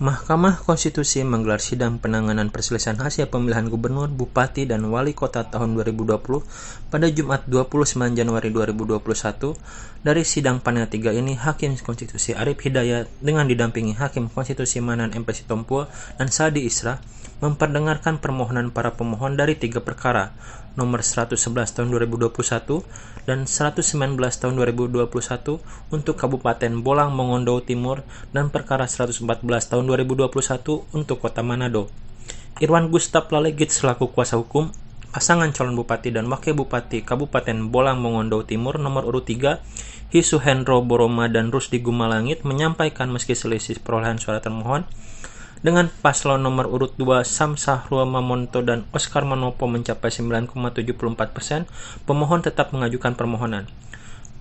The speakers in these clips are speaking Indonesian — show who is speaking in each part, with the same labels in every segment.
Speaker 1: Mahkamah Konstitusi menggelar sidang penanganan perselisihan hasil pemilihan gubernur, bupati, dan wali kota tahun 2020 pada Jumat 29 Januari 2021. Dari sidang panel 3 ini, Hakim Konstitusi Arif Hidayat dengan didampingi Hakim Konstitusi Manan MPC Sitompul dan Sadi Isra memperdengarkan permohonan para pemohon dari tiga perkara, nomor 111 tahun 2021 dan 119 tahun 2021 untuk Kabupaten Bolang Mongondo Timur dan perkara 114 tahun 2021 untuk Kota Manado. Irwan Gustaf Lalegit selaku kuasa hukum pasangan calon bupati dan wakil bupati Kabupaten Bolang Mongondo Timur nomor urut 3, Hendro Boroma dan Rusdi Gumalangit menyampaikan meski selisih perolehan suara termohon, dengan paslon nomor urut 2 Samsah Sahrul Mamonto dan Oscar Manopo mencapai 9,74 persen, pemohon tetap mengajukan permohonan.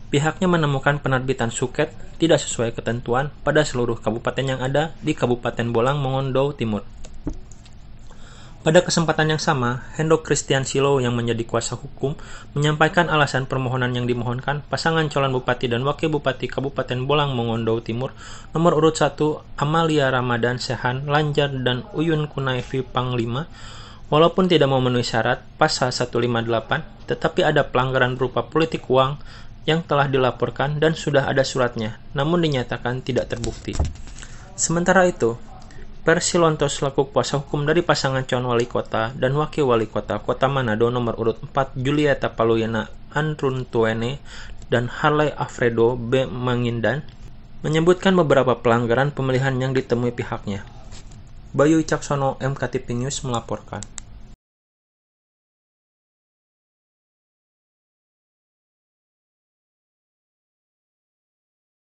Speaker 1: Pihaknya menemukan penerbitan suket tidak sesuai ketentuan pada seluruh kabupaten yang ada di Kabupaten Bolang Mongondo Timur. Pada kesempatan yang sama, Hendro Christian Silo yang menjadi kuasa hukum menyampaikan alasan permohonan yang dimohonkan pasangan calon bupati dan wakil bupati Kabupaten Bolang Mongondo Timur nomor urut 1 Amalia Ramadan Sehan Lanjar dan Uyun Kunaifi Panglima walaupun tidak memenuhi syarat pasal 158 tetapi ada pelanggaran berupa politik uang yang telah dilaporkan dan sudah ada suratnya namun dinyatakan tidak terbukti. Sementara itu, Persilonto selaku kuasa hukum dari pasangan calon wali kota dan wakil wali kota kota Manado nomor urut 4 Julieta Paluyena Antruntuene dan Harley Alfredo B. Mangindan menyebutkan beberapa pelanggaran pemilihan yang ditemui pihaknya. Bayu Caksono MKTP News melaporkan.